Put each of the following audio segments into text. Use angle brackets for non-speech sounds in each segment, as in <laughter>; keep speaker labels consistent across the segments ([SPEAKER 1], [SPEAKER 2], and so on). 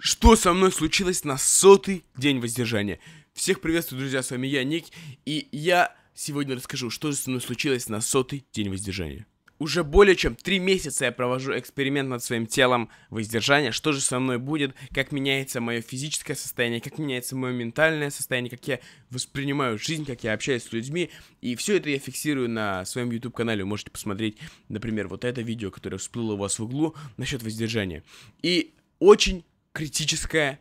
[SPEAKER 1] Что со мной случилось на сотый день воздержания? Всех приветствую, друзья, с вами я, Ник, и я сегодня расскажу, что же со мной случилось на сотый день воздержания. Уже более чем три месяца я провожу эксперимент над своим телом воздержания, что же со мной будет, как меняется мое физическое состояние, как меняется мое ментальное состояние, как я воспринимаю жизнь, как я общаюсь с людьми, и все это я фиксирую на своем YouTube-канале, вы можете посмотреть, например, вот это видео, которое всплыло у вас в углу насчет воздержания. И очень критическое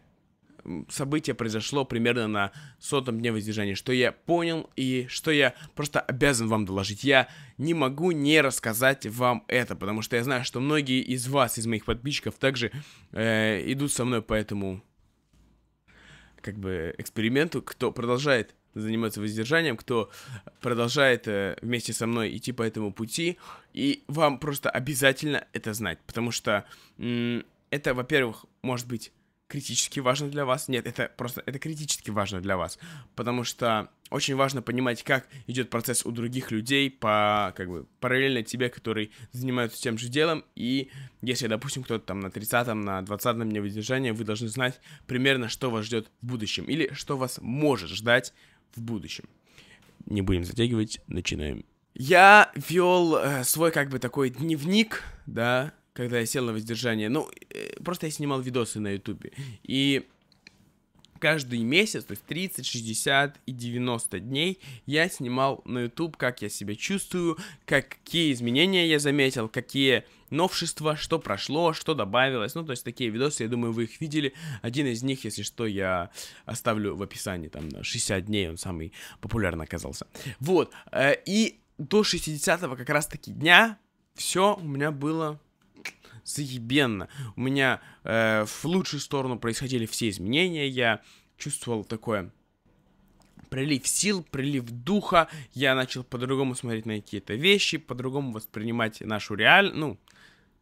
[SPEAKER 1] событие произошло примерно на сотом дне воздержания, что я понял и что я просто обязан вам доложить. Я не могу не рассказать вам это, потому что я знаю, что многие из вас, из моих подписчиков, также э, идут со мной по этому как бы эксперименту, кто продолжает заниматься воздержанием, кто продолжает э, вместе со мной идти по этому пути, и вам просто обязательно это знать, потому что это, во-первых, может быть критически важно для вас. Нет, это просто, это критически важно для вас. Потому что очень важно понимать, как идет процесс у других людей по, как бы, параллельно тебе, которые занимаются тем же делом. И если, допустим, кто-то там на 30-м, на 20-м дне воздержания, вы должны знать примерно, что вас ждет в будущем. Или что вас может ждать в будущем. Не будем затягивать, начинаем. Я вел э, свой, как бы, такой дневник, да, когда я сел на воздержание. Ну, э, просто я снимал видосы на ютубе. И каждый месяц, то есть 30, 60 и 90 дней я снимал на Ютуб, как я себя чувствую, какие изменения я заметил, какие новшества, что прошло, что добавилось. Ну, то есть такие видосы, я думаю, вы их видели. Один из них, если что, я оставлю в описании, там, на 60 дней он самый популярный оказался. Вот, э, и до 60 го как раз-таки дня все у меня было заебенно. У меня э, в лучшую сторону происходили все изменения, я чувствовал такое прилив сил, прилив духа, я начал по-другому смотреть на какие-то вещи, по-другому воспринимать нашу реаль... ну,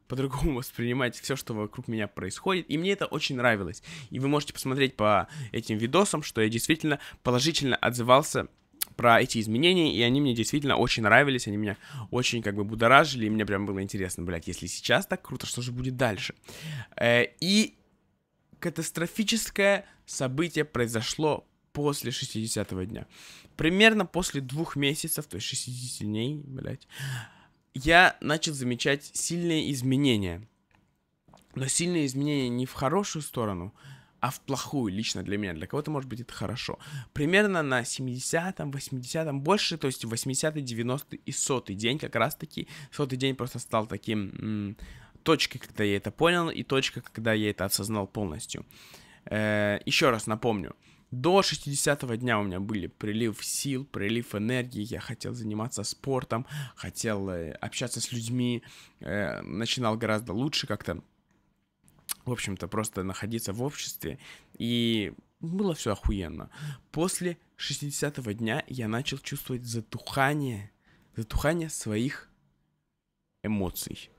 [SPEAKER 1] по-другому <laughs> воспринимать все, что вокруг меня происходит, и мне это очень нравилось. И вы можете посмотреть по этим видосам, что я действительно положительно отзывался про эти изменения, и они мне действительно очень нравились, они меня очень как бы будоражили, и мне прям было интересно, блядь, если сейчас так круто, что же будет дальше? Э, и катастрофическое событие произошло после 60-го дня. Примерно после двух месяцев, то есть 60 дней, блядь, я начал замечать сильные изменения. Но сильные изменения не в хорошую сторону, а в плохую лично для меня. Для кого-то, может быть, это хорошо. Примерно на 70-м, 80-м, больше, то есть 80-й, 90 и 100 день как раз-таки. 100 день просто стал таким точкой, когда я это понял, и точка, когда я это осознал полностью. Э, еще раз напомню. До 60 дня у меня были прилив сил, прилив энергии, я хотел заниматься спортом, хотел э, общаться с людьми, э, начинал гораздо лучше как-то в общем-то, просто находиться в обществе, и было все охуенно. После 60-го дня я начал чувствовать затухание, затухание своих эмоций.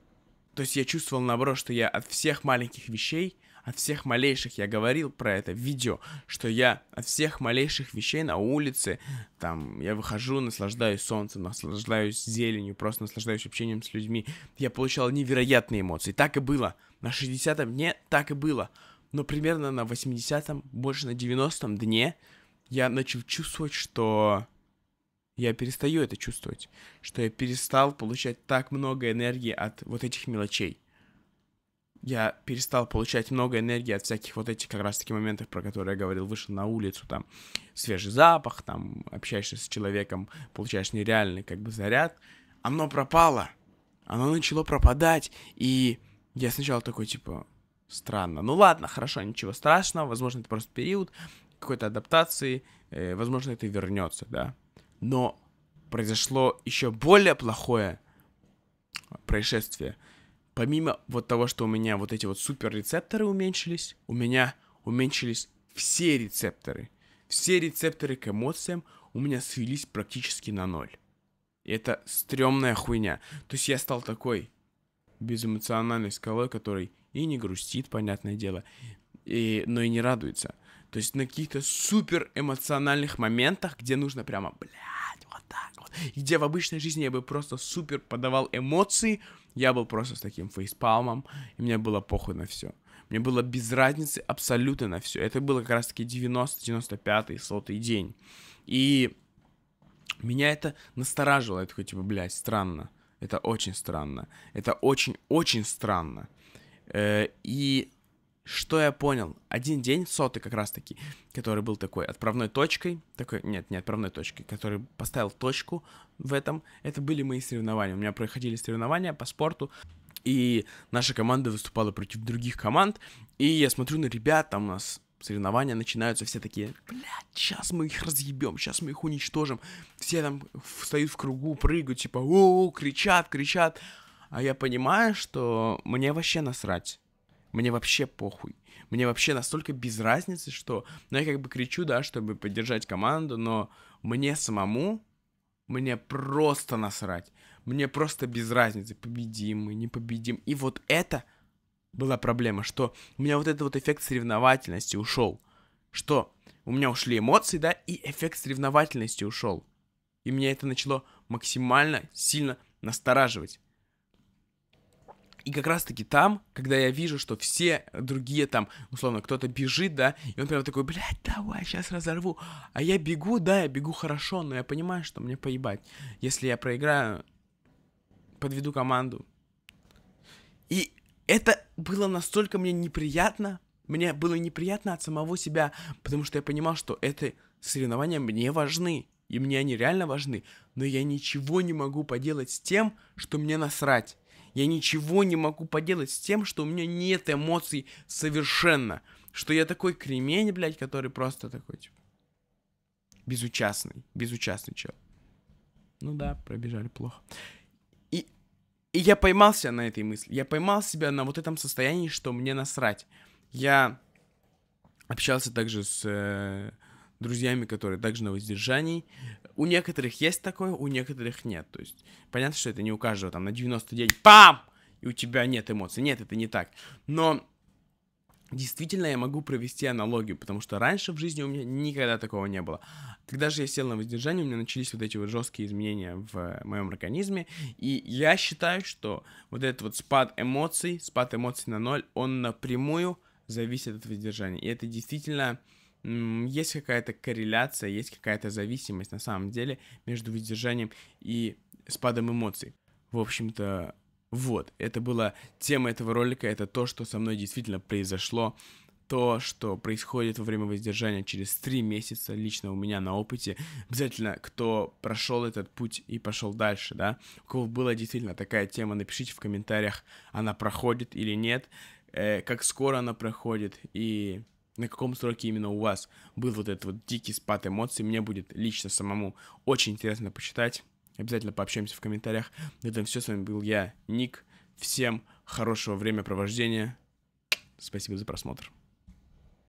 [SPEAKER 1] То есть я чувствовал, наоборот, что я от всех маленьких вещей, от всех малейших, я говорил про это в видео, что я от всех малейших вещей на улице, там, я выхожу, наслаждаюсь солнцем, наслаждаюсь зеленью, просто наслаждаюсь общением с людьми, я получал невероятные эмоции. Так и было. На 60-м дне так и было. Но примерно на 80-м, больше на 90-м дне я начал чувствовать, что я перестаю это чувствовать. Что я перестал получать так много энергии от вот этих мелочей. Я перестал получать много энергии от всяких вот этих как раз таки моментов, про которые я говорил. Вышел на улицу, там свежий запах, там общаешься с человеком, получаешь нереальный как бы заряд. Оно пропало. Оно начало пропадать. И я сначала такой, типа, странно. Ну ладно, хорошо, ничего страшного, возможно, это просто период какой-то адаптации, э, возможно, это вернется, да. Но произошло еще более плохое происшествие. Помимо вот того, что у меня вот эти вот супер рецепторы уменьшились, у меня уменьшились все рецепторы. Все рецепторы к эмоциям у меня свелись практически на ноль. И это стрёмная хуйня. То есть я стал такой, безэмоциональной скалы, который и не грустит, понятное дело, и, но и не радуется. То есть на каких-то супер эмоциональных моментах, где нужно прямо, блядь, вот так вот. И где в обычной жизни я бы просто супер подавал эмоции, я был просто с таким фейспалмом, и мне было похуй на все. Мне было без разницы абсолютно на все. Это было как раз-таки 90-95-й, сотый день. И меня это настораживало, я такой, типа, блядь, странно. Это очень странно. Это очень-очень странно. Э, и что я понял? Один день, сотый как раз-таки, который был такой отправной точкой, такой, нет, не отправной точкой, который поставил точку в этом, это были мои соревнования. У меня проходили соревнования по спорту, и наша команда выступала против других команд, и я смотрю на ребят, там у нас соревнования начинаются, все такие, блядь, сейчас мы их разъебем, сейчас мы их уничтожим. Все там встают в кругу, прыгают, типа, о, кричат, кричат. А я понимаю, что мне вообще насрать. Мне вообще похуй. Мне вообще настолько без разницы, что... Ну, я как бы кричу, да, чтобы поддержать команду, но мне самому, мне просто насрать. Мне просто без разницы, победим мы, не победим. И вот это была проблема, что у меня вот этот вот эффект соревновательности ушел. Что у меня ушли эмоции, да, и эффект соревновательности ушел. И меня это начало максимально сильно настораживать. И как раз-таки там, когда я вижу, что все другие там, условно, кто-то бежит, да, и он прям такой, блядь, давай, сейчас разорву. А я бегу, да, я бегу хорошо, но я понимаю, что мне поебать. Если я проиграю, подведу команду. И это было настолько мне неприятно, мне было неприятно от самого себя, потому что я понимал, что эти соревнования мне важны, и мне они реально важны, но я ничего не могу поделать с тем, что мне насрать. Я ничего не могу поделать с тем, что у меня нет эмоций совершенно. Что я такой кремень, блядь, который просто такой, типа, безучастный, безучастный чел. Ну да, пробежали плохо. И я поймался на этой мысли. Я поймал себя на вот этом состоянии, что мне насрать. Я общался также с э, друзьями, которые также на воздержании. У некоторых есть такое, у некоторых нет. То есть понятно, что это не у каждого там на 90 день. Пам! И у тебя нет эмоций. Нет, это не так. Но Действительно, я могу провести аналогию, потому что раньше в жизни у меня никогда такого не было. Когда же я сел на воздержание, у меня начались вот эти вот жесткие изменения в моем организме, и я считаю, что вот этот вот спад эмоций, спад эмоций на ноль, он напрямую зависит от воздержания. И это действительно есть какая-то корреляция, есть какая-то зависимость на самом деле между воздержанием и спадом эмоций. В общем-то, вот, это была тема этого ролика, это то, что со мной действительно произошло, то, что происходит во время воздержания через три месяца лично у меня на опыте. Обязательно, кто прошел этот путь и пошел дальше, да, у кого была действительно такая тема, напишите в комментариях, она проходит или нет, э, как скоро она проходит и на каком сроке именно у вас был вот этот вот дикий спад эмоций. Мне будет лично самому очень интересно почитать. Обязательно пообщаемся в комментариях. На этом все. С вами был я, Ник. Всем хорошего времяпровождения. Спасибо за просмотр.